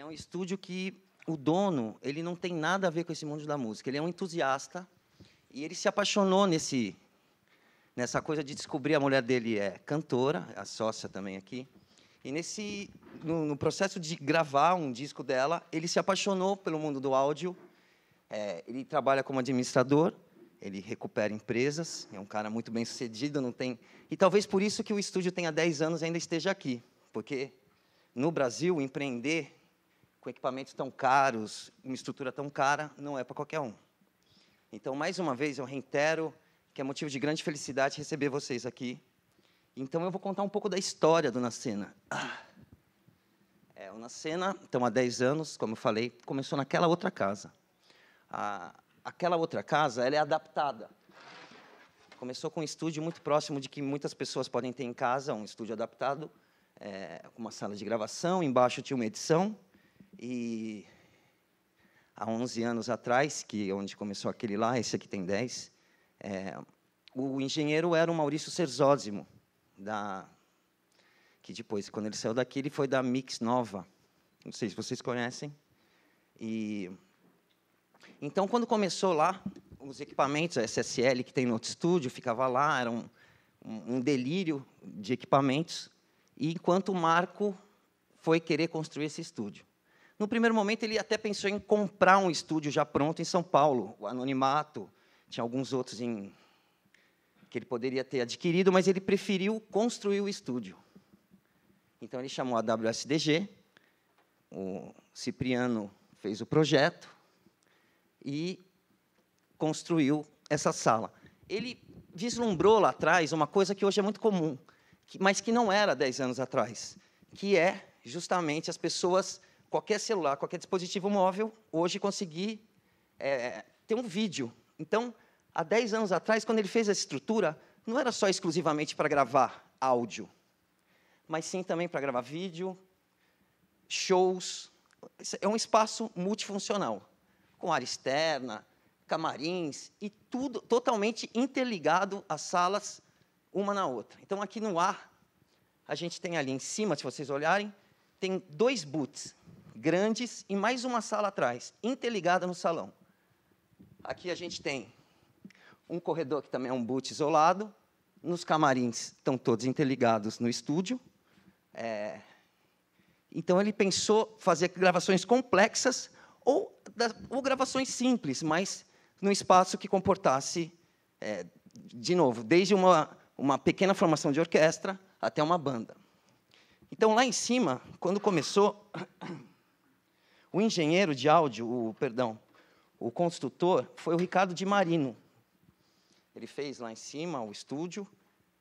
Ele é um estúdio que o dono ele não tem nada a ver com esse mundo da música. Ele é um entusiasta e ele se apaixonou nesse nessa coisa de descobrir a mulher dele é cantora, a sócia também aqui. E nesse no, no processo de gravar um disco dela, ele se apaixonou pelo mundo do áudio. É, ele trabalha como administrador, ele recupera empresas, é um cara muito bem sucedido, não tem. E talvez por isso que o estúdio tenha 10 anos e ainda esteja aqui, porque no Brasil empreender com equipamentos tão caros, uma estrutura tão cara, não é para qualquer um. Então, mais uma vez, eu reitero que é motivo de grande felicidade receber vocês aqui. Então, eu vou contar um pouco da história do Nascena. É, o Nascena, então, há 10 anos, como eu falei, começou naquela outra casa. A, aquela outra casa, ela é adaptada. Começou com um estúdio muito próximo de que muitas pessoas podem ter em casa, um estúdio adaptado, é, uma sala de gravação, embaixo tinha uma edição, e há 11 anos atrás, que é onde começou aquele lá, esse aqui tem 10, é, o engenheiro era o Maurício Serzósimo, da que depois, quando ele saiu daqui, ele foi da Mix Nova. Não sei se vocês conhecem. E então, quando começou lá, os equipamentos, a SSL que tem no outro estúdio, ficava lá, era um, um delírio de equipamentos. E enquanto o Marco foi querer construir esse estúdio. No primeiro momento, ele até pensou em comprar um estúdio já pronto em São Paulo, o Anonimato, tinha alguns outros em... que ele poderia ter adquirido, mas ele preferiu construir o estúdio. Então, ele chamou a WSDG, o Cipriano fez o projeto e construiu essa sala. Ele vislumbrou lá atrás uma coisa que hoje é muito comum, mas que não era dez anos atrás, que é justamente as pessoas qualquer celular, qualquer dispositivo móvel, hoje conseguir é, ter um vídeo. Então, há 10 anos atrás, quando ele fez essa estrutura, não era só exclusivamente para gravar áudio, mas sim também para gravar vídeo, shows. É um espaço multifuncional, com área externa, camarins e tudo totalmente interligado às salas uma na outra. Então, aqui no ar, a gente tem ali em cima, se vocês olharem, tem dois boots grandes e mais uma sala atrás, interligada no salão. Aqui a gente tem um corredor que também é um boot isolado. Nos camarins estão todos interligados no estúdio. É... Então ele pensou fazer gravações complexas ou, ou gravações simples, mas num espaço que comportasse, é, de novo, desde uma, uma pequena formação de orquestra até uma banda. Então, lá em cima, quando começou, o engenheiro de áudio, o perdão, o construtor foi o Ricardo Di Marino. Ele fez lá em cima o estúdio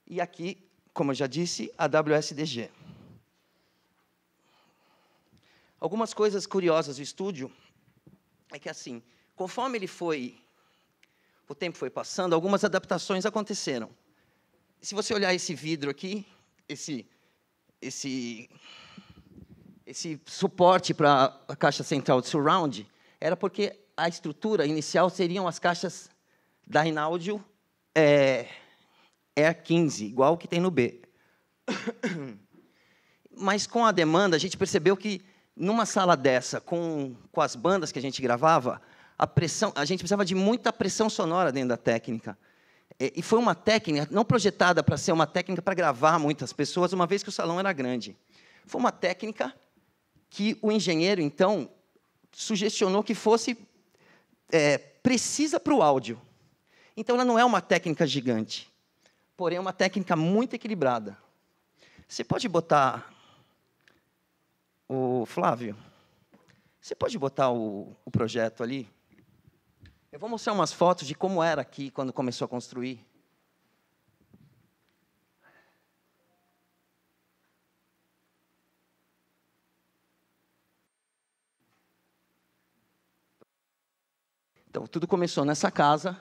e aqui, como eu já disse, a WSDG. Algumas coisas curiosas do estúdio é que assim, conforme ele foi o tempo foi passando, algumas adaptações aconteceram. Se você olhar esse vidro aqui, esse esse esse suporte para a caixa central de surround era porque a estrutura inicial seriam as caixas da Rinaldio é, Air 15, igual que tem no B. Mas com a demanda, a gente percebeu que numa sala dessa, com, com as bandas que a gente gravava, a pressão, a gente precisava de muita pressão sonora dentro da técnica. E foi uma técnica não projetada para ser uma técnica para gravar muitas pessoas, uma vez que o salão era grande. Foi uma técnica que o engenheiro, então, sugestionou que fosse é, precisa para o áudio. Então, ela não é uma técnica gigante, porém, é uma técnica muito equilibrada. Você pode botar o Flávio? Você pode botar o, o projeto ali? Eu vou mostrar umas fotos de como era aqui quando começou a construir. Então, tudo começou nessa casa,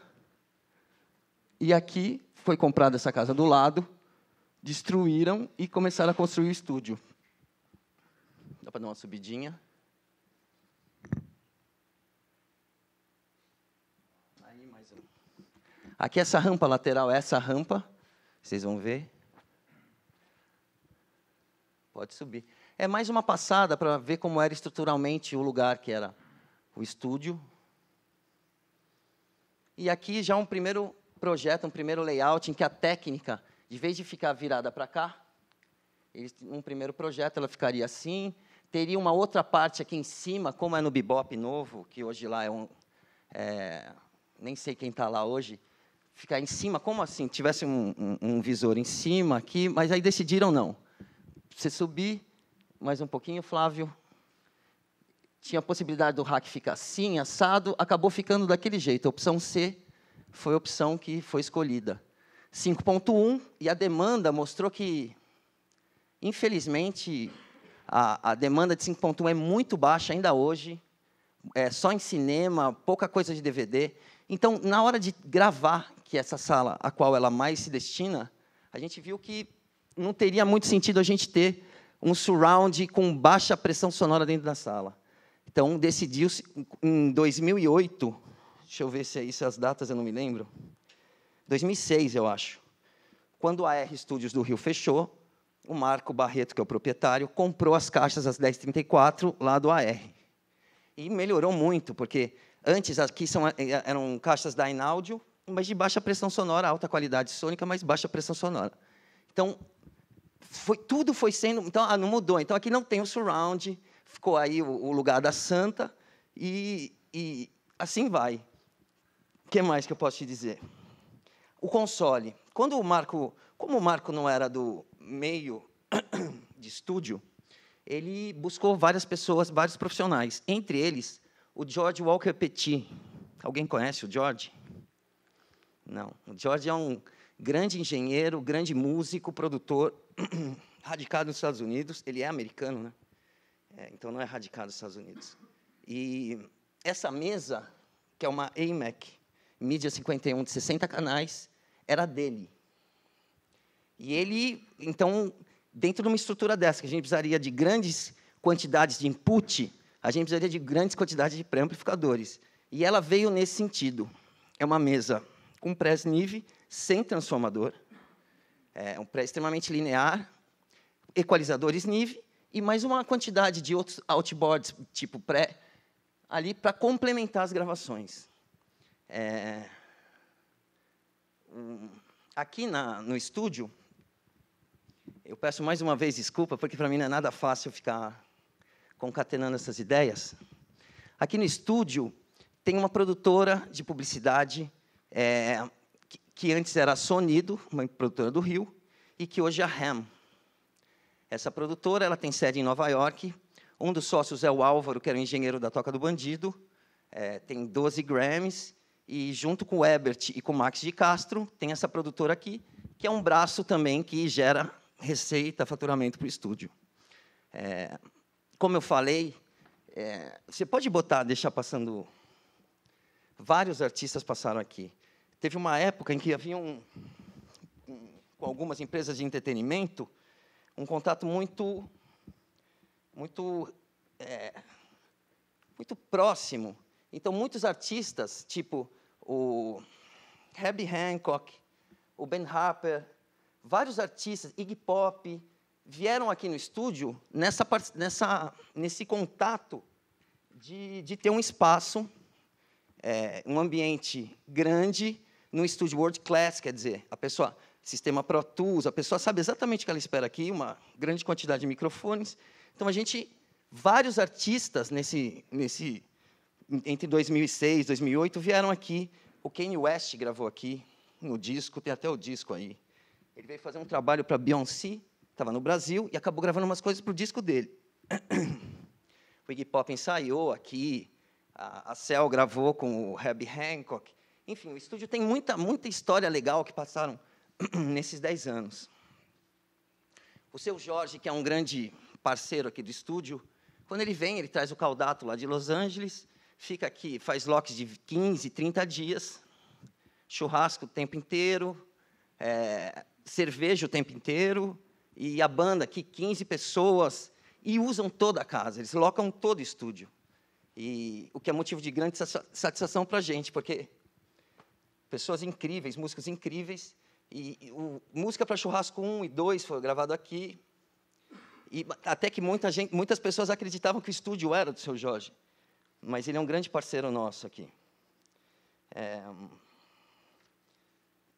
e aqui foi comprada essa casa do lado, destruíram e começaram a construir o estúdio. Dá para dar uma subidinha? Aí, mais um. Aqui, é essa rampa lateral, é essa rampa, vocês vão ver. Pode subir. É mais uma passada para ver como era estruturalmente o lugar que era o estúdio, e aqui já um primeiro projeto, um primeiro layout em que a técnica, de vez de ficar virada para cá, um primeiro projeto ela ficaria assim, teria uma outra parte aqui em cima, como é no Bebop novo, que hoje lá é um... É, nem sei quem está lá hoje, ficar em cima, como assim? Tivesse um, um, um, visor em cima aqui, mas aí decidiram não. Você subir mais um pouquinho, Flávio, tinha a possibilidade do hack ficar assim, assado, acabou ficando daquele jeito. A opção C foi a opção que foi escolhida. 5.1, e a demanda mostrou que, infelizmente, a, a demanda de 5.1 é muito baixa ainda hoje, é só em cinema, pouca coisa de DVD. Então, na hora de gravar, que é essa sala a qual ela mais se destina, a gente viu que não teria muito sentido a gente ter um surround com baixa pressão sonora dentro da sala. Então, decidiu-se em 2008, deixa eu ver se é isso, as datas eu não me lembro, 2006, eu acho, quando a R Studios do Rio fechou, o Marco Barreto, que é o proprietário, comprou as caixas as 10:34 lá do AR. E melhorou muito, porque antes aqui são, eh, eram caixas da Ináudio, mas de baixa pressão sonora, alta qualidade sônica, mas baixa pressão sonora. Então, foi, tudo foi sendo. Então, ah, não mudou. Então, aqui não tem o surround, ficou aí o, o lugar da santa, e, e assim vai. O que mais que eu posso te dizer? O console. Quando o Marco, como o Marco não era do meio de estúdio, ele buscou várias pessoas, vários profissionais, entre eles o George Walker Petit. Alguém conhece o George? Não. O George é um grande engenheiro, grande músico, produtor, radicado nos Estados Unidos. Ele é americano, né? É, então, não é radicado nos Estados Unidos. E essa mesa, que é uma AMAC, mídia 51 de 60 canais, era dele. E ele, então, dentro de uma estrutura dessa, que a gente precisaria de grandes quantidades de input, a gente precisaria de grandes quantidades de pré-amplificadores. E ela veio nesse sentido. É uma mesa com pré nive sem transformador, é um pré extremamente linear, equalizador nive e mais uma quantidade de outros outboards, tipo pré, ali para complementar as gravações. É... Hum, aqui na, no estúdio, eu peço mais uma vez desculpa, porque para mim não é nada fácil ficar concatenando essas ideias. Aqui no estúdio tem uma produtora de publicidade é, que antes era a Sonido, uma produtora do Rio, e que hoje é a Ham, essa produtora ela tem sede em Nova York. Um dos sócios é o Álvaro, que era o engenheiro da Toca do Bandido. É, tem 12 Grammys. E junto com o Ebert e com o Max de Castro, tem essa produtora aqui, que é um braço também que gera receita, faturamento para o estúdio. É, como eu falei, é, você pode botar, deixar passando. Vários artistas passaram aqui. Teve uma época em que havia um, com algumas empresas de entretenimento um contato muito, muito, é, muito próximo. Então, muitos artistas, tipo o Herbie Hancock, o Ben Harper, vários artistas, Iggy Pop, vieram aqui no estúdio nessa, nessa, nesse contato de, de ter um espaço, é, um ambiente grande, num estúdio world class, quer dizer, a pessoa sistema Pro Tools, a pessoa sabe exatamente o que ela espera aqui, uma grande quantidade de microfones. Então, a gente, vários artistas nesse, nesse entre 2006 e 2008 vieram aqui. O Kanye West gravou aqui no disco, tem até o disco aí. Ele veio fazer um trabalho para Beyoncé, estava no Brasil, e acabou gravando umas coisas para o disco dele. O Iggy Pop ensaiou aqui, a, Cell gravou com o Herbie Hancock. Enfim, o estúdio tem muita, muita história legal que passaram nesses 10 anos. O seu Jorge, que é um grande parceiro aqui do estúdio, quando ele vem, ele traz o caudato lá de Los Angeles, fica aqui, faz locks de 15, 30 dias, churrasco o tempo inteiro, é, cerveja o tempo inteiro, e a banda aqui, 15 pessoas, e usam toda a casa, eles locam todo o estúdio. E o que é motivo de grande satisfação para a gente, porque pessoas incríveis, músicos incríveis, e, e o, música para churrasco 1 e 2 foi gravado aqui. E até que muita gente, muitas pessoas acreditavam que o estúdio era do seu Jorge, mas ele é um grande parceiro nosso aqui. É,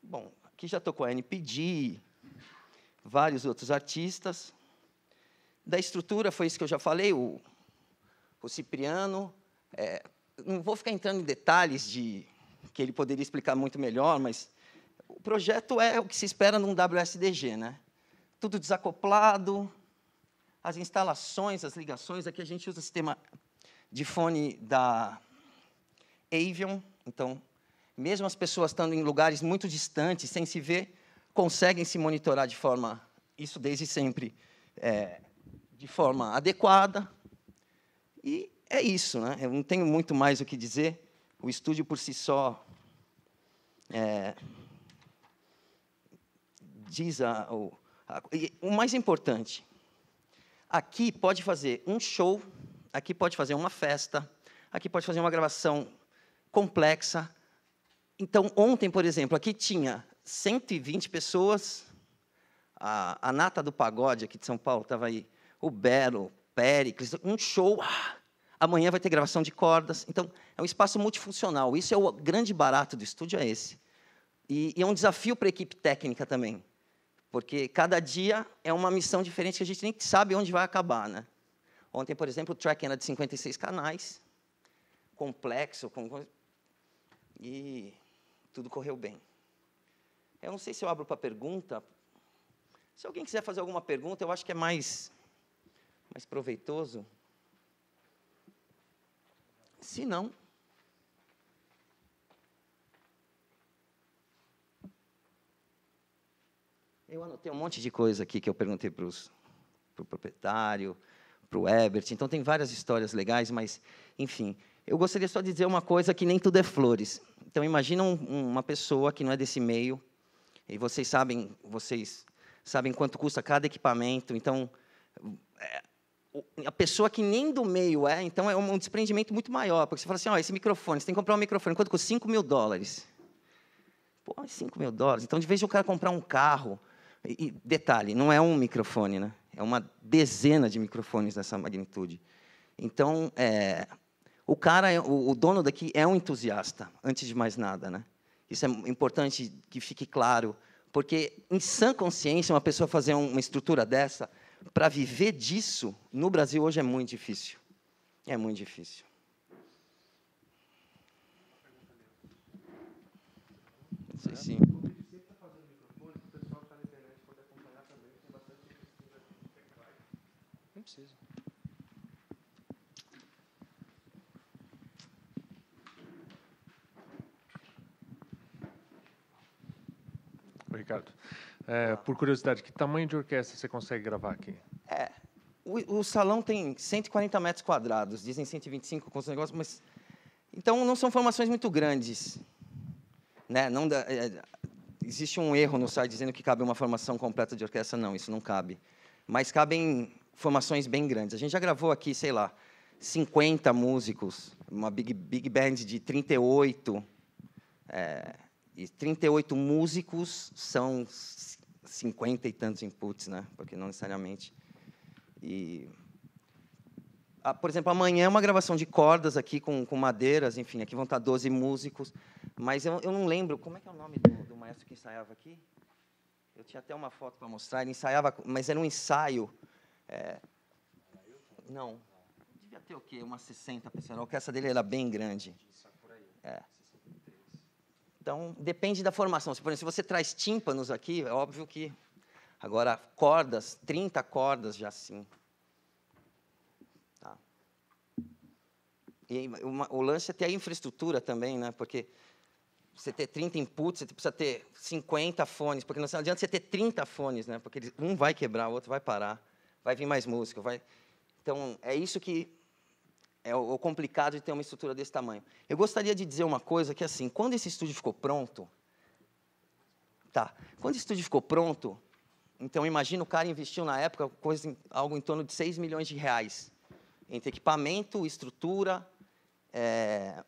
bom, aqui já tocou a NPD, vários outros artistas. Da estrutura foi isso que eu já falei, o, o Cipriano. É, não vou ficar entrando em detalhes de que ele poderia explicar muito melhor, mas o projeto é o que se espera num WSDG, né? Tudo desacoplado, as instalações, as ligações, aqui a gente usa o sistema de fone da Avion, então, mesmo as pessoas estando em lugares muito distantes, sem se ver, conseguem se monitorar de forma, isso desde sempre, é, de forma adequada. E é isso, né? Eu não tenho muito mais o que dizer. O estúdio por si só é, diz a, a, o mais importante. Aqui pode fazer um show, aqui pode fazer uma festa, aqui pode fazer uma gravação complexa. Então, ontem, por exemplo, aqui tinha 120 pessoas, a, a nata do pagode aqui de São Paulo estava aí, o Belo, Péricles, um show. Ah, amanhã vai ter gravação de cordas. Então, é um espaço multifuncional. Isso é o grande barato do estúdio, é esse. E, e é um desafio para a equipe técnica também. Porque cada dia é uma missão diferente que a gente nem sabe onde vai acabar. Né? Ontem, por exemplo, o track era de 56 canais, complexo, com... e tudo correu bem. Eu não sei se eu abro para pergunta. Se alguém quiser fazer alguma pergunta, eu acho que é mais, mais proveitoso. Se não, Eu anotei um monte de coisa aqui que eu perguntei para o pro proprietário, para o Ebert. Então, tem várias histórias legais, mas, enfim. Eu gostaria só de dizer uma coisa, que nem tudo é flores. Então, imagina um, uma pessoa que não é desse meio, e vocês sabem, vocês sabem quanto custa cada equipamento. Então, é, a pessoa que nem do meio é, então é um desprendimento muito maior. Porque você fala assim, ó, oh, esse microfone, você tem que comprar um microfone, quanto custa? 5 mil dólares. Pô, 5 mil dólares. Então, de vez em o cara comprar um carro, e, detalhe, não é um microfone, né? É uma dezena de microfones dessa magnitude. Então, é, o cara, é, o, dono daqui é um entusiasta, antes de mais nada, né? Isso é importante que fique claro, porque em sã consciência uma pessoa fazer uma estrutura dessa para viver disso no Brasil hoje é muito difícil. É muito difícil. Não sei se Não precisa. Ricardo, é, por curiosidade, que tamanho de orquestra você consegue gravar aqui? É, o, o salão tem 140 metros quadrados, dizem 125 com os negócios, mas então não são formações muito grandes, né? Não é, existe um erro no site dizendo que cabe uma formação completa de orquestra, não, isso não cabe. Mas cabem formações bem grandes. A gente já gravou aqui, sei lá, 50 músicos, uma big, big band de 38. É, e 38 músicos são 50 e tantos inputs, né? Porque não necessariamente. E, ah, por exemplo, amanhã é uma gravação de cordas aqui com, com madeiras, enfim, aqui vão estar 12 músicos. Mas eu, eu não lembro, como é que é o nome do, do maestro que ensaiava aqui? Eu tinha até uma foto para mostrar, ele ensaiava, mas era um ensaio é, não, devia ter o quê? uma 60 pessoas. porque essa dele era bem grande. É. Então, depende da formação. Se, por exemplo, se você traz tímpanos aqui, é óbvio que. Agora, cordas, 30 cordas já sim. Tá. E uma, o lance é ter a infraestrutura também, né? porque você ter 30 inputs, você precisa ter 50 fones, porque não adianta você ter 30 fones, né? porque um vai quebrar, o outro vai parar vai vir mais música, vai. Então é isso que é o complicado de ter uma estrutura desse tamanho. Eu gostaria de dizer uma coisa que assim, quando esse estúdio ficou pronto, tá? Quando esse estúdio ficou pronto, então imagina o cara investiu na época coisa, algo em torno de 6 milhões de reais entre equipamento, estrutura. É...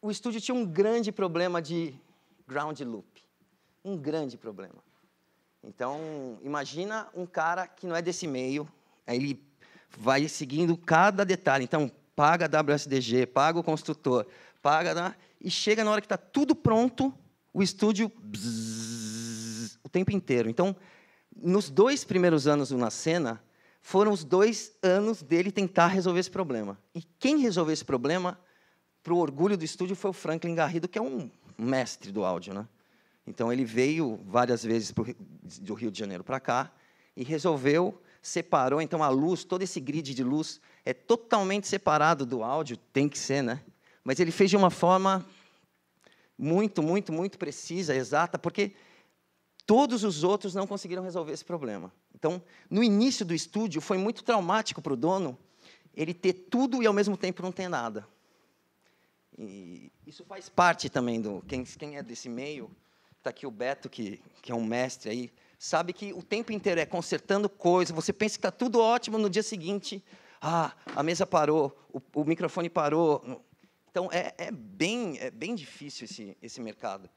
O estúdio tinha um grande problema de ground loop, um grande problema. Então, imagina um cara que não é desse meio, aí ele vai seguindo cada detalhe. Então, paga a WSDG, paga o construtor, paga. Né? E chega na hora que está tudo pronto, o estúdio bzzz, o tempo inteiro. Então, nos dois primeiros anos do Nascena, foram os dois anos dele tentar resolver esse problema. E quem resolveu esse problema, para o orgulho do estúdio, foi o Franklin Garrido, que é um mestre do áudio. Né? Então ele veio várias vezes pro, do Rio de Janeiro para cá e resolveu separou então a luz, todo esse grid de luz é totalmente separado do áudio, tem que ser, né? Mas ele fez de uma forma muito, muito, muito precisa, exata, porque todos os outros não conseguiram resolver esse problema. Então, no início do estúdio foi muito traumático para o dono ele ter tudo e ao mesmo tempo não ter nada. E isso faz parte também do quem, quem é desse meio está aqui o Beto, que, que é um mestre aí, sabe que o tempo inteiro é consertando coisas você pensa que está tudo ótimo, no dia seguinte, ah, a mesa parou, o, o microfone parou. Então, é, é, bem, é bem difícil esse, esse mercado.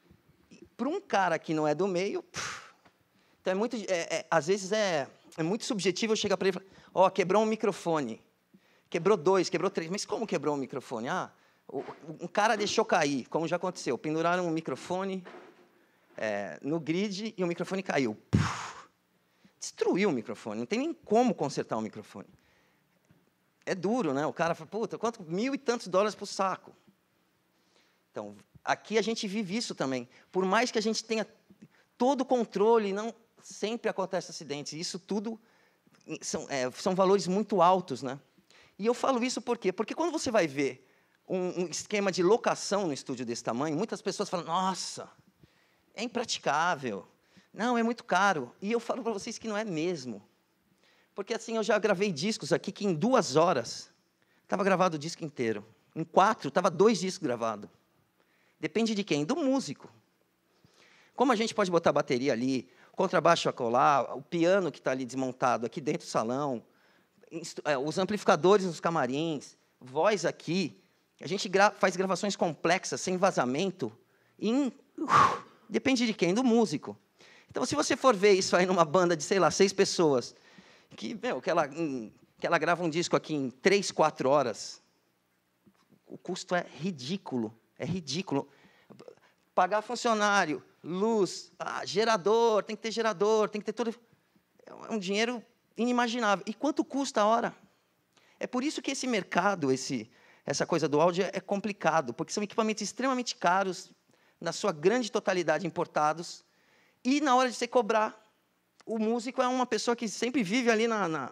Para um cara que não é do meio, puf, então é muito, é, é, às vezes é, é muito subjetivo eu chegar para ele e falar, ó, oh, quebrou um microfone, quebrou dois, quebrou três, mas como quebrou um microfone? Ah, um cara deixou cair, como já aconteceu, penduraram um microfone, é, no grid e o microfone caiu. Puf, destruiu o microfone, não tem nem como consertar o microfone. É duro, né? O cara fala, puta, quanto mil e tantos dólares para o saco. Então, aqui a gente vive isso também. Por mais que a gente tenha todo o controle, não sempre acontece acidentes. Isso tudo são, é, são valores muito altos, né? E eu falo isso por quê? Porque quando você vai ver um, um esquema de locação no estúdio desse tamanho, muitas pessoas falam, nossa, é impraticável. Não, é muito caro. E eu falo para vocês que não é mesmo. Porque assim, eu já gravei discos aqui que em duas horas estava gravado o disco inteiro. Em quatro, estava dois discos gravados. Depende de quem? Do músico. Como a gente pode botar a bateria ali, contrabaixo acolá, o piano que está ali desmontado aqui dentro do salão, é, os amplificadores nos camarins, voz aqui. A gente gra faz gravações complexas, sem vazamento, em uh, Depende de quem? Do músico. Então, se você for ver isso aí numa banda de, sei lá, seis pessoas, que, meu, que ela, hum, que ela grava um disco aqui em três, quatro horas, o custo é ridículo. É ridículo. Pagar funcionário, luz, ah, gerador, tem que ter gerador, tem que ter todo. É, é um dinheiro inimaginável. E quanto custa a hora? É por isso que esse mercado, esse, essa coisa do áudio é complicado, porque são equipamentos extremamente caros, na sua grande totalidade, importados. E na hora de você cobrar, o músico é uma pessoa que sempre vive ali na. na...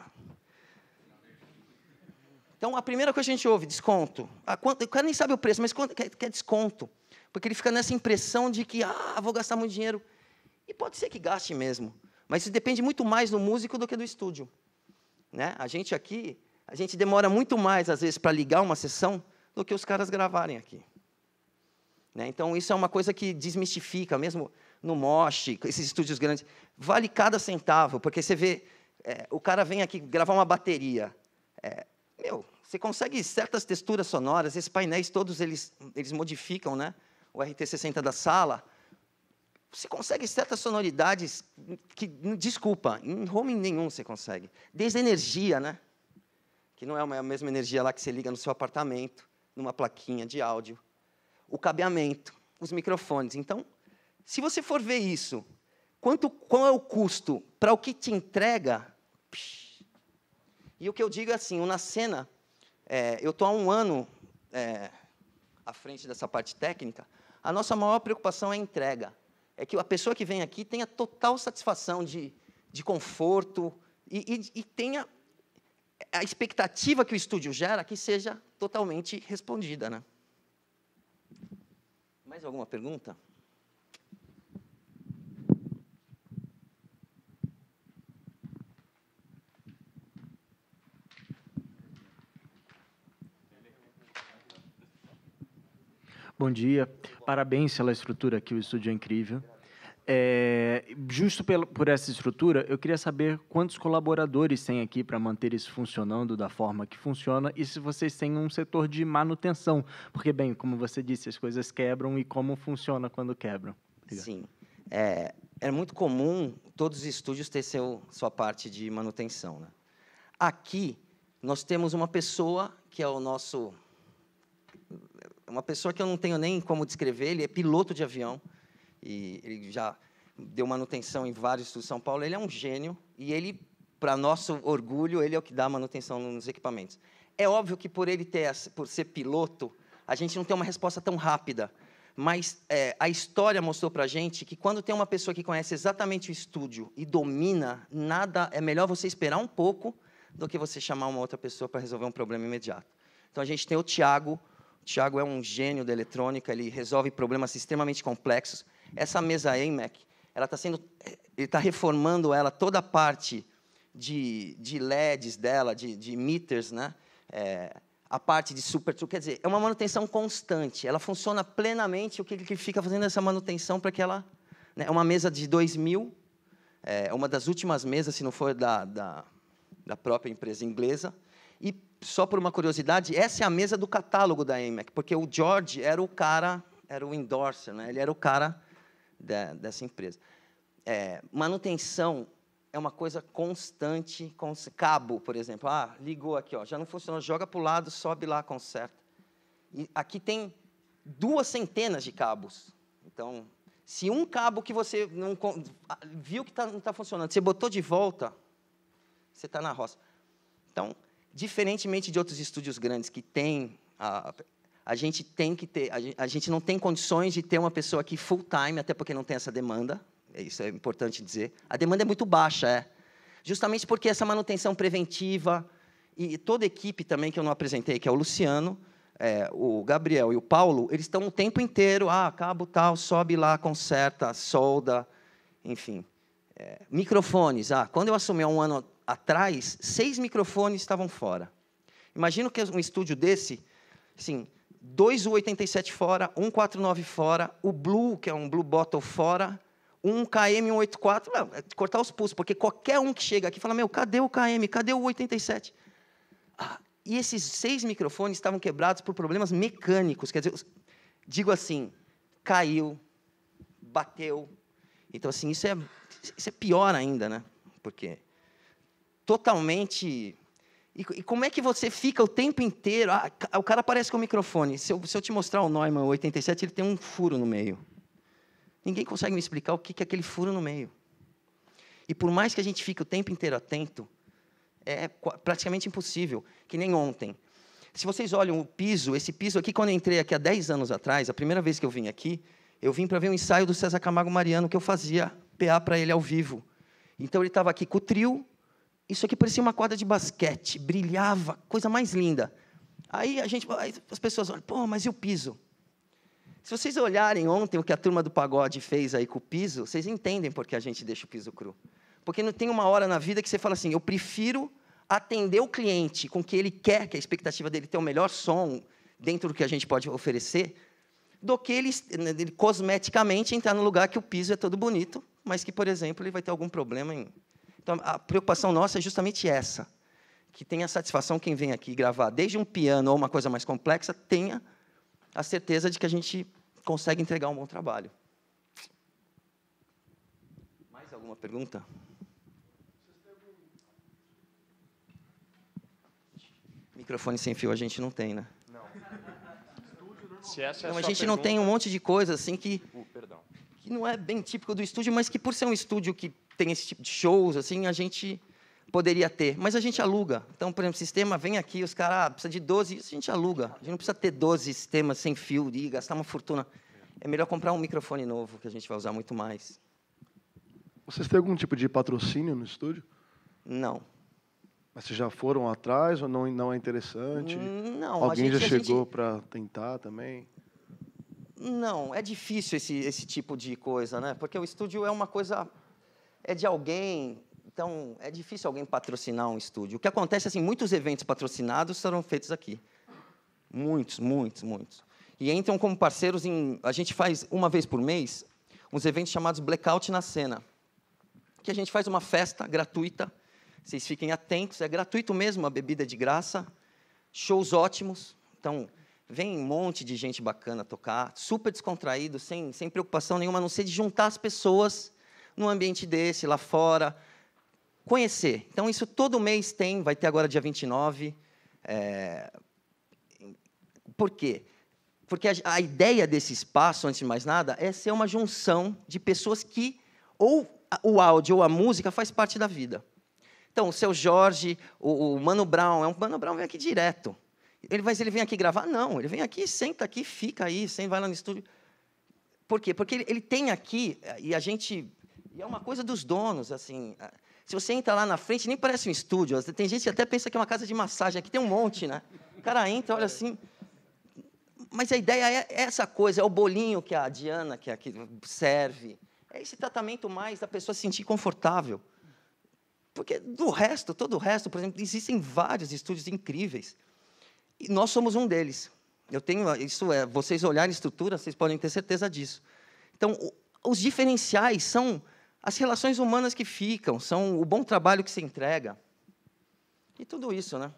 Então, a primeira coisa que a gente ouve, desconto. A ah, quanto, o cara nem sabe o preço, mas quanto, quer, quer desconto. Porque ele fica nessa impressão de que, ah, vou gastar muito dinheiro. E pode ser que gaste mesmo. Mas isso depende muito mais do músico do que do estúdio. Né? A gente aqui, a gente demora muito mais, às vezes, para ligar uma sessão do que os caras gravarem aqui. Né? Então, isso é uma coisa que desmistifica, mesmo no Mosh, esses estúdios grandes. Vale cada centavo, porque você vê, é, o cara vem aqui gravar uma bateria. É, meu, você consegue certas texturas sonoras, esses painéis todos eles, eles modificam né? o RT60 da sala. Você consegue certas sonoridades que, desculpa, em home nenhum você consegue. Desde energia, né? Que não é a mesma energia lá que você liga no seu apartamento, numa plaquinha de áudio o cabeamento, os microfones. Então, se você for ver isso, quanto, qual é o custo para o que te entrega? E o que eu digo é assim, na cena, é, eu estou há um ano é, à frente dessa parte técnica, a nossa maior preocupação é a entrega. É que a pessoa que vem aqui tenha total satisfação de, de conforto e, e, e tenha a expectativa que o estúdio gera que seja totalmente respondida, né? Mais alguma pergunta? Bom dia. Parabéns pela estrutura aqui, o estúdio é incrível. É, justo por essa estrutura, eu queria saber quantos colaboradores tem aqui para manter isso funcionando da forma que funciona e se vocês têm um setor de manutenção, porque, bem, como você disse, as coisas quebram e como funciona quando quebram. Obrigado. Sim. É, é muito comum todos os estúdios ter seu, sua parte de manutenção. Né? Aqui, nós temos uma pessoa que é o nosso. Uma pessoa que eu não tenho nem como descrever, ele é piloto de avião e ele já deu manutenção em vários estudos de São Paulo. Ele é um gênio e ele, para nosso orgulho, ele é o que dá manutenção nos equipamentos. É óbvio que por ele ter, por ser piloto, a gente não tem uma resposta tão rápida, mas é, a história mostrou para a gente que quando tem uma pessoa que conhece exatamente o estúdio e domina, nada é melhor você esperar um pouco do que você chamar uma outra pessoa para resolver um problema imediato. Então a gente tem o Tiago. O Tiago é um gênio da eletrônica, ele resolve problemas extremamente complexos. Essa mesa Mac, ela está sendo, ele está reformando ela, toda a parte de, de LEDs dela, de, de meters, né? É, a parte de super true, quer dizer, é uma manutenção constante. Ela funciona plenamente. O que ele fica fazendo essa manutenção para que ela, né, é uma mesa de 2000, é, é uma das últimas mesas, se não for da, da, da própria empresa inglesa. E só por uma curiosidade, essa é a mesa do catálogo da Emac, porque o George era o cara, era o endorser, né? ele era o cara da, dessa empresa. É, manutenção é uma coisa constante. cabo, por exemplo. Ah, ligou aqui, ó, já não funcionou, joga para o lado, sobe lá, conserta. E aqui tem duas centenas de cabos. Então, se um cabo que você não viu que tá, não está funcionando, você botou de volta, você está na roça. Então, diferentemente de outros estúdios grandes que têm a, a gente tem que ter, a gente não tem condições de ter uma pessoa aqui full time, até porque não tem essa demanda. É isso é importante dizer. A demanda é muito baixa, é. Justamente porque essa manutenção preventiva e toda a equipe também que eu não apresentei, que é o Luciano, é, o Gabriel e o Paulo, eles estão o tempo inteiro, ah, cabo tal, sobe lá, conserta, solda, enfim. É, microfones, ah, quando eu assumi há um ano atrás, seis microfones estavam fora. Imagino que um estúdio desse, assim, 2,87 fora, 1,49 fora, o Blue, que é um Blue Bottle fora, um KM184, não, é cortar os pulsos, porque qualquer um que chega aqui fala, meu, cadê o KM? Cadê o 87? Ah, e esses seis microfones estavam quebrados por problemas mecânicos, quer dizer, digo assim, caiu, bateu. Então, assim, isso é, isso é pior ainda, né? Porque totalmente e, e, como é que você fica o tempo inteiro? Ah, o cara aparece com o microfone. Se eu, se eu te mostrar o Neumann 87, ele tem um furo no meio. Ninguém consegue me explicar o que é aquele furo no meio. E por mais que a gente fique o tempo inteiro atento, é praticamente impossível, que nem ontem. Se vocês olham o piso, esse piso aqui, quando eu entrei aqui há 10 anos atrás, a primeira vez que eu vim aqui, eu vim para ver um ensaio do César Camargo Mariano, que eu fazia PA para ele ao vivo. Então ele estava aqui com o trio, isso aqui parecia uma quadra de basquete, brilhava, coisa mais linda. Aí a gente, aí as pessoas olham, pô, mas e o piso? Se vocês olharem ontem o que a turma do pagode fez aí com o piso, vocês entendem por que a gente deixa o piso cru. Porque não tem uma hora na vida que você fala assim, eu prefiro atender o cliente com o que ele quer, que a expectativa dele ter o melhor som dentro do que a gente pode oferecer, do que ele, né, ele cosmeticamente entrar no lugar que o piso é todo bonito, mas que, por exemplo, ele vai ter algum problema em então, a preocupação nossa é justamente essa, que tenha satisfação quem vem aqui gravar, desde um piano ou uma coisa mais complexa, tenha a certeza de que a gente consegue entregar um bom trabalho. Mais alguma pergunta? Microfone sem fio a gente não tem, né? Não. Se essa é não, a, a gente pergunta... não tem um monte de coisa assim que, uh, que não é bem típico do estúdio, mas que por ser um estúdio que tem esse tipo de shows, assim, a gente poderia ter, mas a gente aluga. Então, por exemplo, sistema vem aqui, os caras ah, precisa de 12, isso a gente aluga. A gente não precisa ter 12 sistemas sem fio e gastar uma fortuna. É melhor comprar um microfone novo, que a gente vai usar muito mais. Vocês têm algum tipo de patrocínio no estúdio? Não. Mas vocês já foram atrás ou não, não é interessante? Hum, não. Alguém gente, já chegou gente... para tentar também? Não, é difícil esse, esse tipo de coisa, né? Porque o estúdio é uma coisa é de alguém, então é difícil alguém patrocinar um estúdio. O que acontece é assim, muitos eventos patrocinados serão feitos aqui. Muitos, muitos, muitos. E entram como parceiros em, a gente faz uma vez por mês uns eventos chamados Blackout na Cena, que a gente faz uma festa gratuita. Vocês fiquem atentos, é gratuito mesmo, a bebida de graça, shows ótimos. Então, vem um monte de gente bacana tocar, super descontraído, sem, sem preocupação nenhuma, a não ser de juntar as pessoas num ambiente desse, lá fora, conhecer. Então, isso todo mês tem, vai ter agora dia 29. É... Eh, por quê? Porque a, a ideia desse espaço, antes de mais nada, é ser uma junção de pessoas que ou o áudio ou a música faz parte da vida. Então, o seu Jorge, o, o Mano Brown, é um Mano Brown vem aqui direto. Ele, mas ele vem aqui gravar? Não, ele vem aqui, senta aqui, fica aí, sem vai lá no estúdio. Por quê? Porque ele, ele tem aqui, eh, e a gente e é uma coisa dos donos, assim. Se você entra lá na frente, nem parece um estúdio. Tem gente que até pensa que é uma casa de massagem. Aqui tem um monte, né? O cara entra, olha assim. Mas a ideia é essa coisa, é o bolinho que a Diana que é aqui serve. É esse tratamento mais da pessoa se sentir confortável. Porque do resto, todo o resto, por exemplo, existem vários estúdios incríveis. E nós somos um deles. Eu tenho, isso é, vocês olharem a estrutura, vocês podem ter certeza disso. Então, os diferenciais são as relações humanas que ficam, são o bom trabalho que se entrega. E tudo isso, né?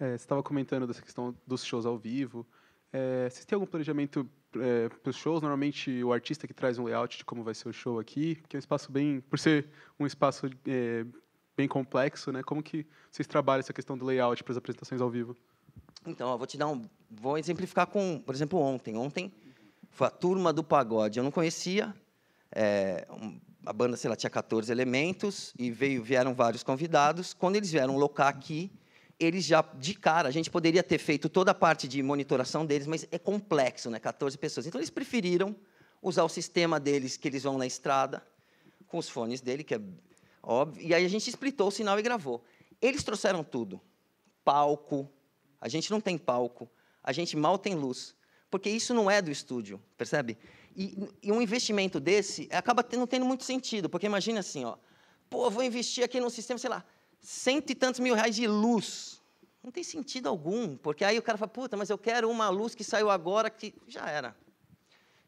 É, você estava comentando dessa questão dos shows ao vivo. É, vocês têm algum planejamento é, para os shows? Normalmente o artista que traz um layout de como vai ser o show aqui, que é um espaço bem, por ser um espaço é, bem complexo, né? Como que vocês trabalham essa questão do layout para as apresentações ao vivo? Então, eu vou te dar um, vou exemplificar com, por exemplo, ontem. Ontem foi a turma do pagode. Eu não conhecia. É, a banda, sei lá, tinha 14 elementos e veio, vieram vários convidados. Quando eles vieram locar aqui, eles já, de cara, a gente poderia ter feito toda a parte de monitoração deles, mas é complexo, né? 14 pessoas. Então, eles preferiram usar o sistema deles, que eles vão na estrada, com os fones dele, que é óbvio. E aí a gente explitou o sinal e gravou. Eles trouxeram tudo: palco, a gente não tem palco, a gente mal tem luz porque isso não é do estúdio, percebe? E, e um investimento desse acaba não tendo muito sentido, porque imagina assim, ó, pô, vou investir aqui num sistema, sei lá, cento e tantos mil reais de luz. Não tem sentido algum, porque aí o cara fala, puta, mas eu quero uma luz que saiu agora que já era.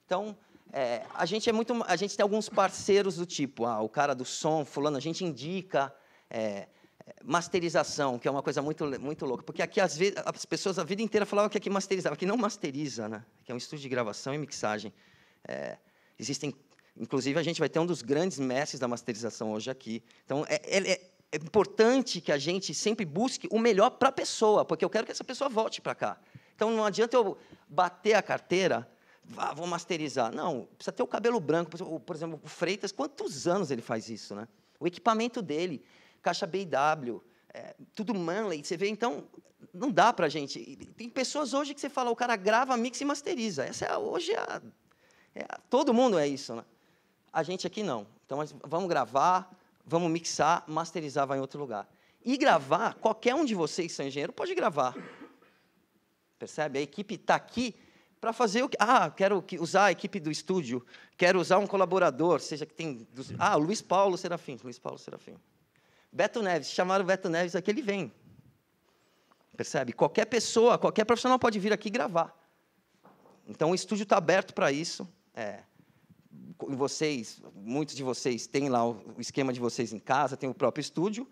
Então, é, a gente é muito, a gente tem alguns parceiros do tipo, ah, o cara do som, fulano, a gente indica. É, masterização, que é uma coisa muito, muito louca. Porque aqui, às vezes, as pessoas a vida inteira falavam que aqui masterizava. Aqui não masteriza, né? que é um estúdio de gravação e mixagem. É, existem... Inclusive, a gente vai ter um dos grandes mestres da masterização hoje aqui. Então, é, é, é, é importante que a gente sempre busque o melhor para a pessoa, porque eu quero que essa pessoa volte para cá. Então, não adianta eu bater a carteira ah, vou masterizar. Não, precisa ter o cabelo branco. Por exemplo, o Freitas, quantos anos ele faz isso, né? O equipamento dele. Caixa BW, é, tudo Manley. Você vê, então, não dá para a gente. Tem pessoas hoje que você fala, o cara grava, mixa e masteriza. Essa é, hoje é a, é a, todo mundo é isso, né? A gente aqui não. Então, vamos gravar, vamos mixar, masterizar, vai em outro lugar. E gravar, qualquer um de vocês, são engenheiro, pode gravar. Percebe? A equipe está aqui para fazer o que. Ah, quero usar a equipe do estúdio, quero usar um colaborador, seja que tem. Ah, Luiz Paulo Serafim. Luiz Paulo Serafim. Beto Neves, chamaram o Beto Neves aqui, ele vem. Percebe? Qualquer pessoa, qualquer profissional pode vir aqui gravar. Então o estúdio está aberto para isso. É. Vocês, muitos de vocês têm lá o esquema de vocês em casa, tem o próprio estúdio.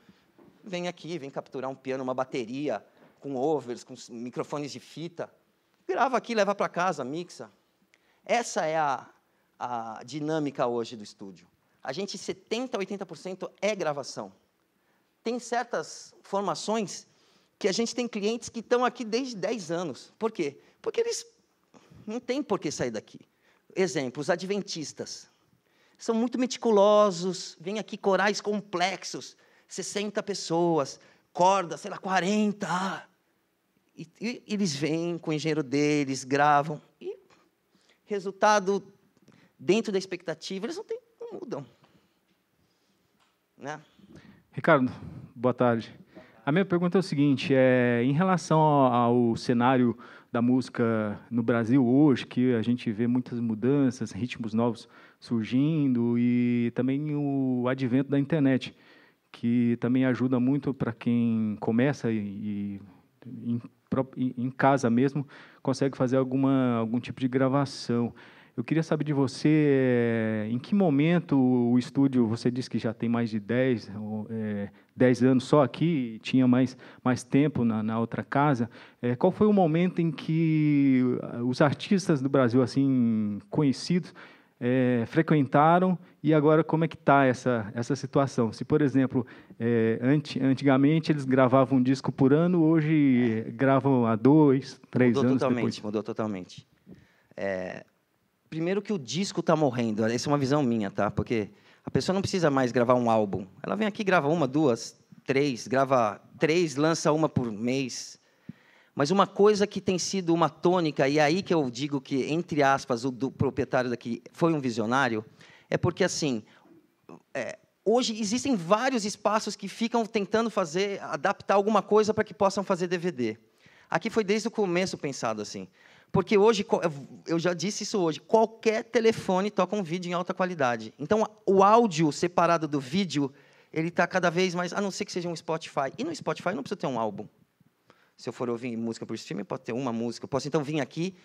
Vem aqui, vem capturar um piano, uma bateria, com overs, com microfones de fita. Grava aqui, leva para casa, mixa. Essa é a, a dinâmica hoje do estúdio. A gente, 70%, 80% é gravação tem certas formações que a gente tem clientes que estão aqui desde 10 anos. Por quê? Porque eles não têm por que sair daqui. Exemplo, os adventistas. São muito meticulosos, vêm aqui corais complexos, 60 pessoas, corda, sei lá, 40. E, e eles vêm com o engenheiro deles, gravam. E resultado dentro da expectativa, eles não, tem, não mudam. Né? Ricardo, boa tarde. A minha pergunta é o seguinte: é, em relação ao, ao cenário da música no Brasil hoje, que a gente vê muitas mudanças, ritmos novos surgindo e também o advento da internet, que também ajuda muito para quem começa e, e em, em casa mesmo consegue fazer alguma, algum tipo de gravação. Eu queria saber de você, eh, em que momento o estúdio, você disse que já tem mais de 10, é, 10 anos só aqui, tinha mais, mais tempo na, na outra casa, é, qual foi o momento em que ah, os artistas do Brasil, assim, conhecidos, é, frequentaram e agora como é que está essa, essa situação? Se, por exemplo, é, anti, antigamente eles gravavam um disco por ano, hoje é. gravam há dois, três mudou anos totalmente, depois. Mudou totalmente. É, primeiro que o disco está morrendo. Essa é uma visão minha, tá? Porque a pessoa não precisa mais gravar um álbum. Ela vem aqui, grava uma, duas, três, grava três, lança uma por mês. Mas uma coisa que tem sido uma tônica, e é aí que eu digo que, entre aspas, o do proprietário daqui foi um visionário, é porque, assim, é, hoje existem vários espaços que ficam tentando fazer, adaptar alguma coisa para que possam fazer DVD. Aqui foi desde o começo pensado assim. Porque hoje, eu já disse isso hoje, qualquer telefone toca um vídeo em alta qualidade. Então, o áudio separado do vídeo, ele está cada vez mais, a não ser que seja um Spotify. E no Spotify não precisa ter um álbum. Se eu for ouvir música por streaming, pode ter uma música. Eu posso, então, vir aqui,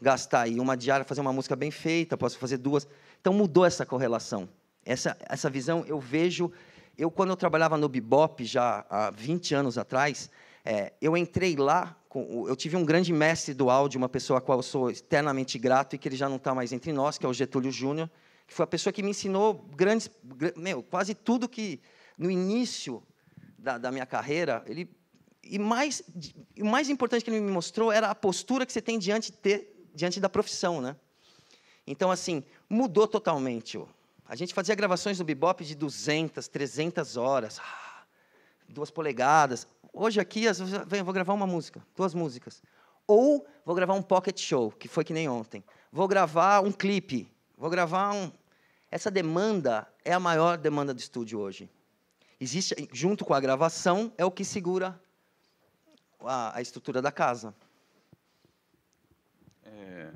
gastar aí uma diária, fazer uma música bem feita, posso fazer duas. Então, mudou essa correlação. Essa, essa visão eu vejo... Eu, quando eu trabalhava no Bebop, já há 20 anos atrás, é, eu entrei lá, com, eu tive um grande mestre do áudio, uma pessoa a qual eu sou eternamente grato e que ele já não está mais entre nós, que é o Getúlio Júnior, que foi a pessoa que me ensinou grandes, meu, quase tudo que no início da, da minha carreira, ele e mais, o mais importante que ele me mostrou era a postura que você tem diante, ter, diante da profissão, né? Então, assim, mudou totalmente. Ó. A gente fazia gravações do bebop de 200, 300 horas, ah, duas polegadas hoje aqui, às vezes, vem, vou gravar uma música, duas músicas. Ou vou gravar um pocket show, que foi que nem ontem. Vou gravar um clipe, vou gravar um. Essa demanda é a maior demanda do estúdio hoje. Existe, junto com a gravação, é o que segura a, a estrutura da casa. É,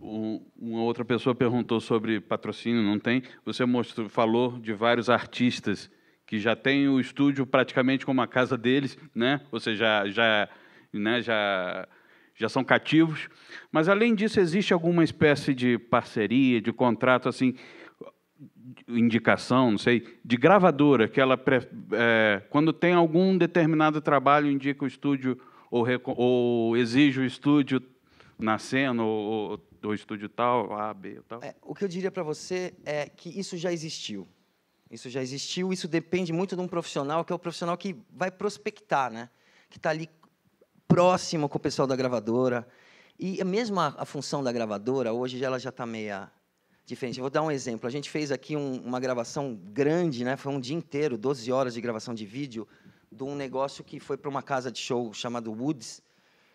uma outra pessoa perguntou sobre patrocínio, não tem? Você mostrou, falou de vários artistas que já tem o estúdio praticamente como a casa deles, né? ou seja, já, né, já, já são cativos. Mas, além disso, existe alguma espécie de parceria, de contrato, assim, indicação, não sei, de gravadora, que ela, é, quando tem algum determinado trabalho, indica o estúdio ou, ou exige o estúdio na cena, ou, ou, estúdio tal, A, B, tal? É, o que eu diria para você é que isso já existiu. Isso já existiu, isso depende muito de um profissional, que é o profissional que vai prospectar, né? que está ali próximo com o pessoal da gravadora. E mesmo a, a função da gravadora, hoje ela já está meia diferente. Eu vou dar um exemplo. A gente fez aqui um, uma gravação grande, né? foi um dia inteiro, 12 horas de gravação de vídeo, de um negócio que foi para uma casa de show chamada Woods.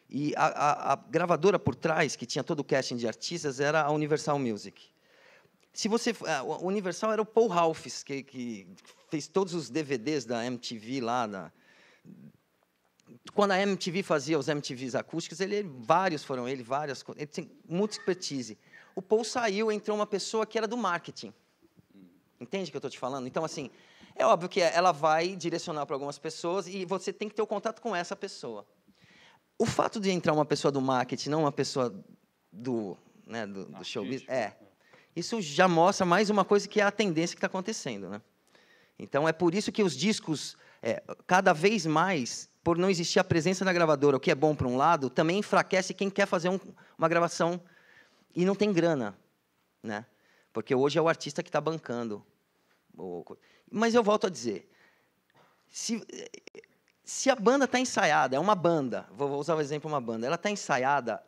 E a, a, a gravadora por trás, que tinha todo o casting de artistas, era a Universal Music. Se você, ah, o Universal era o Paul Ralphs, que, que fez todos os DVDs da MTV lá. quando a MTV fazia os MTVs acústicos, ele, vários foram ele, várias Ele tem muita expertise. O Paul saiu, entrou uma pessoa que era do marketing. Entende o que eu estou te falando? Então, assim, é óbvio que ela vai direcionar para algumas pessoas e você tem que ter o contato com essa pessoa. O fato de entrar uma pessoa do marketing, não uma pessoa do, né, do, do showbiz, é. Isso já mostra mais uma coisa que é a tendência que está acontecendo. Né? Então, é por isso que os discos, é, cada vez mais, por não existir a presença da gravadora, o que é bom para um lado, também enfraquece quem quer fazer um, uma gravação e não tem grana. Né? Porque hoje é o artista que está bancando. Mas eu volto a dizer, se, se a banda está ensaiada, é uma banda, vou usar o exemplo de uma banda, ela está ensaiada,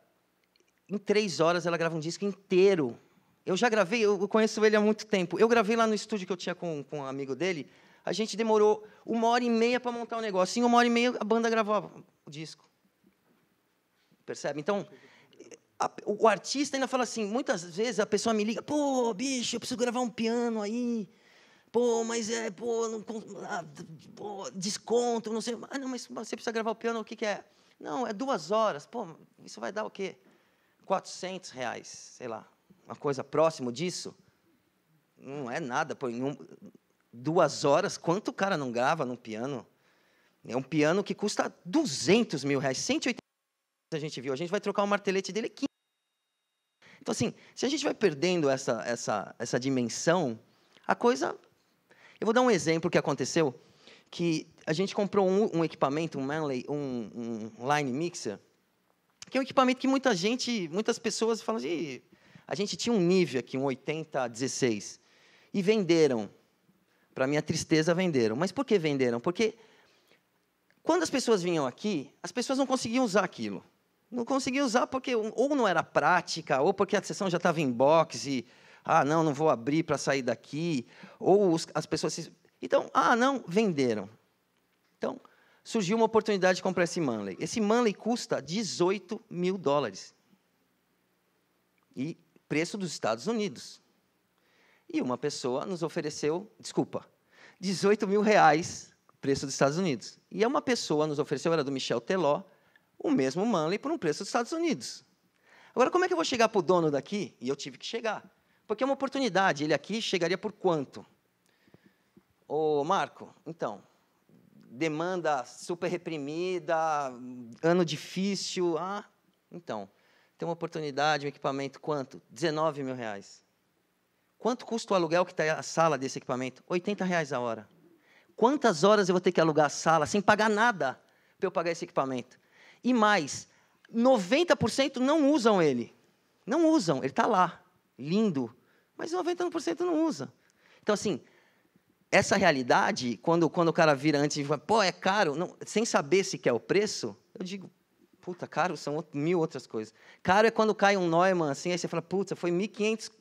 em três horas ela grava um disco inteiro eu já gravei, eu conheço ele há muito tempo. Eu gravei lá no estúdio que eu tinha com, com um amigo dele. A gente demorou uma hora e meia para montar o um negócio. Em uma hora e meia, a banda gravava o disco. Percebe? Então, a, o artista ainda fala assim, muitas vezes a pessoa me liga, pô, bicho, eu preciso gravar um piano aí. Pô, mas é, pô, não, ah, pô desconto, não sei. Ah, não, mas você precisa gravar o piano, o que, que é? Não, é duas horas. Pô, isso vai dar o quê? 400 reais, sei lá uma coisa próximo disso? Não é nada. Pô, um, duas horas, quanto o cara não grava num piano? É um piano que custa 200 mil reais, 180 mil a gente viu. A gente vai trocar o martelete dele 15. Então, assim, se a gente vai perdendo essa, essa, essa dimensão, a coisa... Eu vou dar um exemplo que aconteceu, que a gente comprou um, um equipamento, um Manley, um, um Line Mixer, que é um equipamento que muita gente, muitas pessoas falam de assim, a gente tinha um nível aqui, um 80 a 16, e venderam. Para minha tristeza, venderam. Mas por que venderam? Porque quando as pessoas vinham aqui, as pessoas não conseguiam usar aquilo. Não conseguiam usar porque ou não era prática, ou porque a sessão já estava em box e, ah, não, não vou abrir para sair daqui, ou os, as pessoas se... Então, ah, não, venderam. Então, surgiu uma oportunidade de comprar esse Manley. Esse Manley custa 18 mil dólares. E preço dos Estados Unidos. E uma pessoa nos ofereceu, desculpa, 18 mil reais, preço dos Estados Unidos. E uma pessoa nos ofereceu, era do Michel Teló, o mesmo Manley por um preço dos Estados Unidos. Agora, como é que eu vou chegar para o dono daqui? E eu tive que chegar. Porque é uma oportunidade. Ele aqui chegaria por quanto? Ô, Marco, então, demanda super reprimida, ano difícil. Ah, então tem uma oportunidade, um equipamento, quanto? 19 mil reais. Quanto custa o aluguel que está a sala desse equipamento? 80 reais a hora. Quantas horas eu vou ter que alugar a sala sem pagar nada para eu pagar esse equipamento? E mais, 90% não usam ele. Não usam, ele está lá, lindo, mas 90% não usa. Então, assim, essa realidade, quando, quando o cara vira antes e fala, pô, é caro, não, sem saber se quer o preço, eu digo, Puta, caro são mil outras coisas. Caro é quando cai um Neumann, assim, aí você fala, puta, foi 1.500,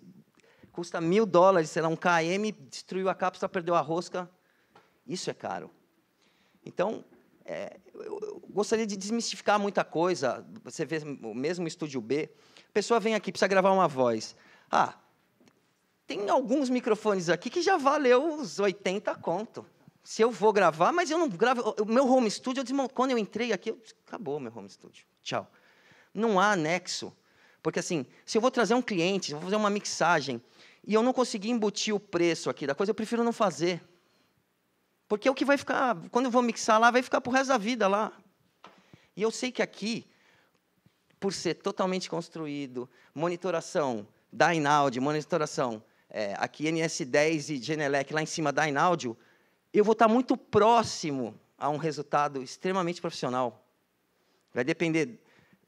custa mil dólares, sei lá, um KM, destruiu a cápsula, perdeu a rosca. Isso é caro. Então, é, eu gostaria de desmistificar muita coisa. Você vê o mesmo estúdio B. A pessoa vem aqui, precisa gravar uma voz. Ah, tem alguns microfones aqui que já valeu os 80 conto se eu vou gravar, mas eu não gravo. O meu home studio, eu quando eu entrei aqui, eu... acabou meu home studio. Tchau. Não há anexo. Porque, assim, se eu vou trazer um cliente, vou fazer uma mixagem, e eu não conseguir embutir o preço aqui da coisa, eu prefiro não fazer. Porque é o que vai ficar. Quando eu vou mixar lá, vai ficar pro resto da vida lá. E eu sei que aqui, por ser totalmente construído, monitoração, Dynaud, monitoração, é, aqui NS10 e Genelec lá em cima, Dynaud, eu vou estar muito próximo a um resultado extremamente profissional. Vai depender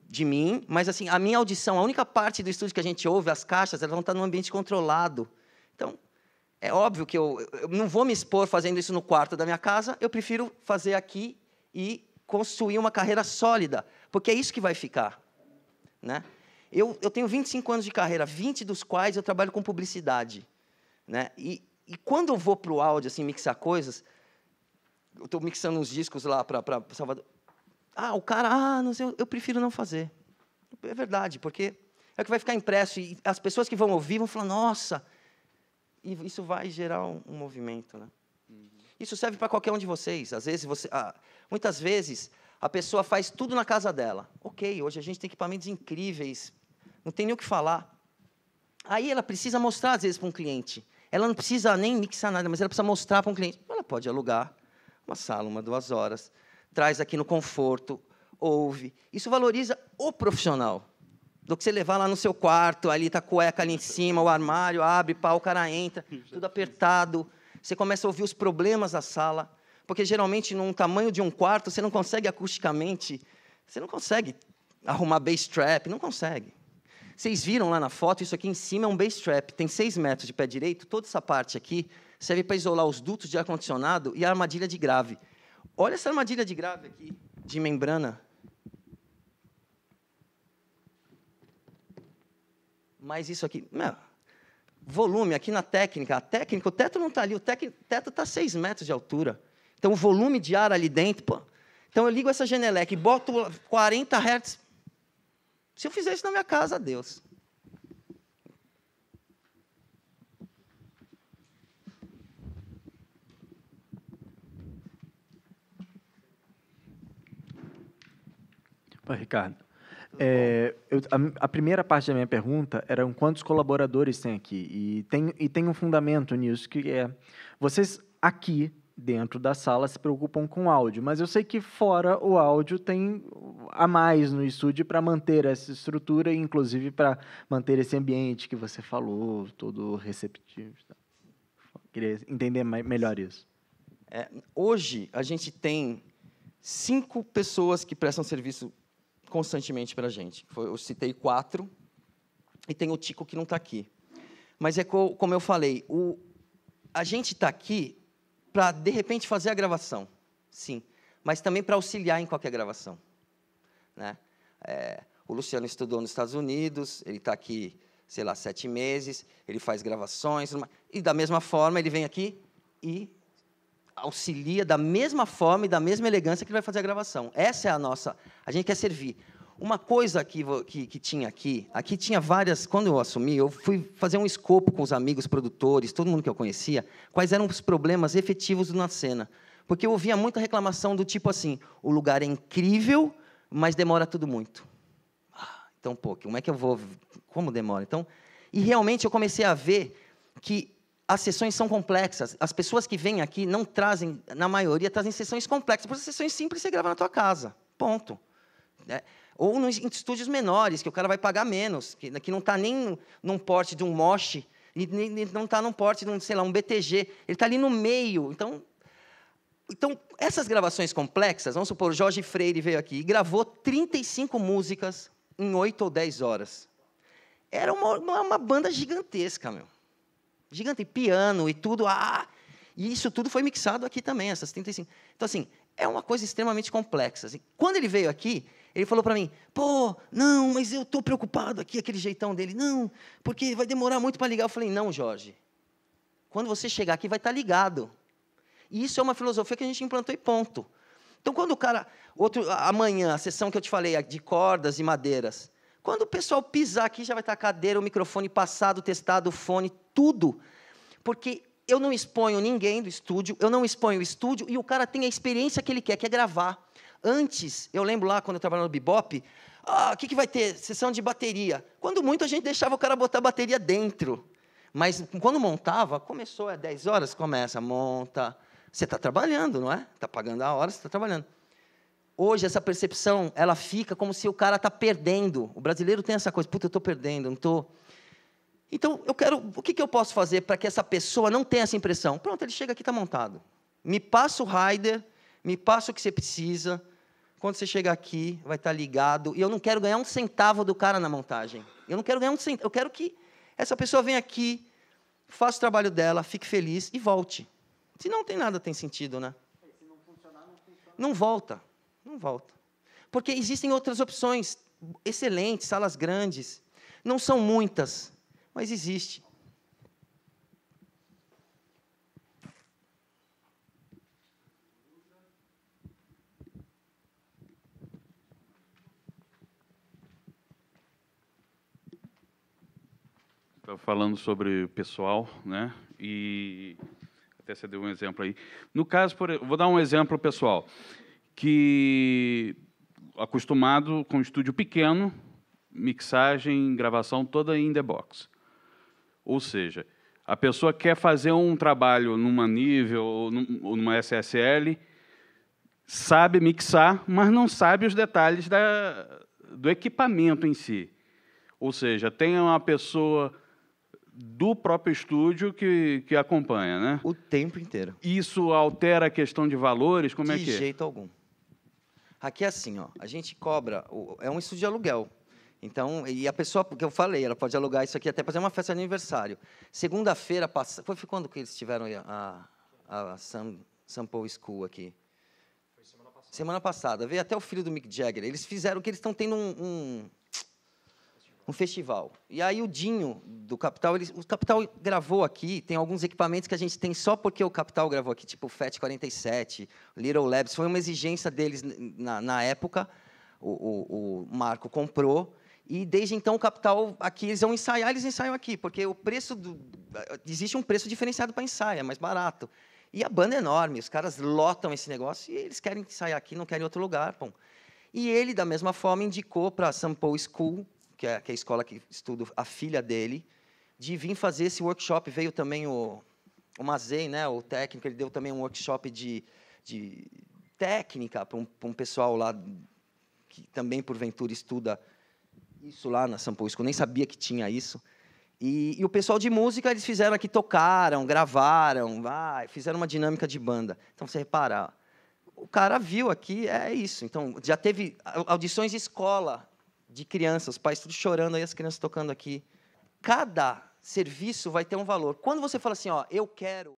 de mim, mas assim, a minha audição, a única parte do estúdio que a gente ouve, as caixas, elas vão estar num ambiente controlado. Então, é óbvio que eu, eu não vou me expor fazendo isso no quarto da minha casa, eu prefiro fazer aqui e construir uma carreira sólida, porque é isso que vai ficar. Né? Eu, eu tenho 25 anos de carreira, 20 dos quais eu trabalho com publicidade. Né? E e quando eu vou para o áudio, assim, mixar coisas, eu estou mixando uns discos lá para Salvador. Ah, o cara, ah, não sei, eu prefiro não fazer. É verdade, porque é o que vai ficar impresso. E as pessoas que vão ouvir vão falar, nossa, e isso vai gerar um, um movimento. Né? Uhum. Isso serve para qualquer um de vocês. Às vezes você. Ah, muitas vezes a pessoa faz tudo na casa dela. Ok, hoje a gente tem equipamentos incríveis, não tem nem o que falar. Aí ela precisa mostrar, às vezes, para um cliente. Ela não precisa nem mixar nada, mas ela precisa mostrar para um cliente. Ela pode alugar uma sala, uma, duas horas, traz aqui no conforto, ouve. Isso valoriza o profissional. Do que você levar lá no seu quarto, ali está a cueca ali em cima, o armário abre, pá, o cara entra, tudo apertado. Você começa a ouvir os problemas da sala, porque geralmente num tamanho de um quarto você não consegue acusticamente, você não consegue arrumar bass trap, não consegue. Vocês viram lá na foto, isso aqui em cima é um base trap, tem 6 metros de pé direito, toda essa parte aqui serve para isolar os dutos de ar-condicionado e a armadilha de grave. Olha essa armadilha de grave aqui, de membrana. Mas isso aqui, meu, volume aqui na técnica, a técnica, o teto não está ali, o teto está 6 metros de altura. Então, o volume de ar ali dentro, pô. Então, eu ligo essa Genelec, boto 40 Hz se eu fizer isso na minha casa, Deus. Oi, Ricardo. É, eu, a, a, primeira parte da minha pergunta era quantos colaboradores tem aqui. E tem, e tem um fundamento nisso, que é, vocês aqui dentro da sala se preocupam com áudio, mas eu sei que fora o áudio tem a mais no estúdio para manter essa estrutura e inclusive para manter esse ambiente que você falou, todo receptivo. Tá? Queria entender melhor isso. É, hoje a gente tem cinco pessoas que prestam serviço constantemente para a gente. Eu citei quatro e tem o Tico que não está aqui. Mas é como eu falei, o, a gente está aqui para, de repente, fazer a gravação, sim, mas também para auxiliar em qualquer gravação. Né? É, o Luciano estudou nos Estados Unidos, ele está aqui, sei lá, sete meses, ele faz gravações, e da mesma forma ele vem aqui e auxilia da mesma forma e da mesma elegância que ele vai fazer a gravação. Essa é a nossa. A gente quer servir. Uma coisa que, que, que, tinha aqui, aqui tinha várias. Quando eu assumi, eu fui fazer um escopo com os amigos, produtores, todo mundo que eu conhecia, quais eram os problemas efetivos na cena. Porque eu ouvia muita reclamação do tipo assim: o lugar é incrível, mas demora tudo muito. Ah, então, pô, como é que eu vou. Como demora? Então, e realmente eu comecei a ver que as sessões são complexas. As pessoas que vêm aqui não trazem, na maioria, trazem sessões complexas. Porque sessões simples você grava na tua casa. Ponto. É. Ou nos, em estúdios menores, que o cara vai pagar menos, que, que não está nem num porte de um moche, nem não está num porte de um, sei lá, um BTG, ele está ali no meio. Então, então, essas gravações complexas, vamos supor, Jorge Freire veio aqui e gravou 35 músicas em 8 ou 10 horas. Era uma, uma, uma banda gigantesca, meu. Gigante, piano e tudo. Ah, e isso tudo foi mixado aqui também, essas 35. Então, assim, é uma coisa extremamente complexa. Assim. Quando ele veio aqui, ele falou para mim: pô, não, mas eu estou preocupado aqui, aquele jeitão dele. Não, porque vai demorar muito para ligar. Eu falei: não, Jorge. Quando você chegar aqui, vai estar tá ligado. E isso é uma filosofia que a gente implantou e ponto. Então, quando o cara. Outro, amanhã, a sessão que eu te falei de cordas e madeiras. Quando o pessoal pisar aqui, já vai estar tá a cadeira, o microfone passado, testado, o fone, tudo. Porque eu não exponho ninguém do estúdio, eu não exponho o estúdio e o cara tem a experiência que ele quer, que é gravar. Antes, eu lembro lá quando eu trabalhava no Bebop, ah, o que, que vai ter? Sessão de bateria. Quando muito, a gente deixava o cara botar a bateria dentro. Mas quando montava, começou é 10 horas, começa, monta. Você está trabalhando, não é? Está pagando a hora, você está trabalhando. Hoje, essa percepção, ela fica como se o cara está perdendo. O brasileiro tem essa coisa, puta, eu estou perdendo, não estou... Então, eu quero, o que, que eu posso fazer para que essa pessoa não tenha essa impressão? Pronto, ele chega aqui, está montado. Me passa o rider, me passa o que você precisa, quando você chegar aqui, vai estar ligado. E eu não quero ganhar um centavo do cara na montagem. Eu não quero ganhar um centavo. Eu quero que essa pessoa venha aqui, faça o trabalho dela, fique feliz e volte. Se não tem nada, tem sentido, né? Se não funcionar, não Não volta. Não volta. Porque existem outras opções excelentes, salas grandes. Não são muitas, mas existe. estava tá falando sobre pessoal, né? E até você deu um exemplo aí. No caso, por, vou dar um exemplo pessoal, que acostumado com um estúdio pequeno, mixagem, gravação toda em the box. Ou seja, a pessoa quer fazer um trabalho numa nível ou numa SSL, sabe mixar, mas não sabe os detalhes da, do equipamento em si. Ou seja, tem uma pessoa do próprio estúdio que, que acompanha, né? O tempo inteiro. Isso altera a questão de valores? Como é de é que De jeito algum. Aqui é assim, ó, a gente cobra, é um estúdio de aluguel. Então, e a pessoa, porque eu falei, ela pode alugar isso aqui até fazer uma festa de aniversário. Segunda-feira passada, foi quando que eles tiveram a, a, a Sam, Sam Paul School aqui? Foi semana passada. Semana passada, veio até o filho do Mick Jagger. Eles fizeram que eles estão tendo um, um um festival. E aí o Dinho, do Capital, ele, o Capital gravou aqui, tem alguns equipamentos que a gente tem só porque o Capital gravou aqui, tipo o FET 47, Little Labs, foi uma exigência deles na, na época, o, o, o, Marco comprou, e desde então o Capital, aqui eles vão ensaiar, eles ensaiam aqui, porque o preço, do, existe um preço diferenciado para ensaio, é mais barato. E a banda é enorme, os caras lotam esse negócio e eles querem ensaiar aqui, não querem outro lugar, pô. E ele, da mesma forma, indicou para a Sample School, que é, que é a escola que estudo a filha dele, de vir fazer esse workshop. Veio também o, o Mazei, né, o técnico, ele deu também um workshop de, de técnica para um, um pessoal lá que também, porventura, estuda isso lá na São Paulo. Eu nem sabia que tinha isso. E, e, o pessoal de música, eles fizeram aqui, tocaram, gravaram, vai, fizeram uma dinâmica de banda. Então, você repara, o cara viu aqui, é isso. Então, já teve audições de escola de crianças, os pais tudo chorando, aí as crianças tocando aqui. Cada serviço vai ter um valor. Quando você fala assim, ó, eu quero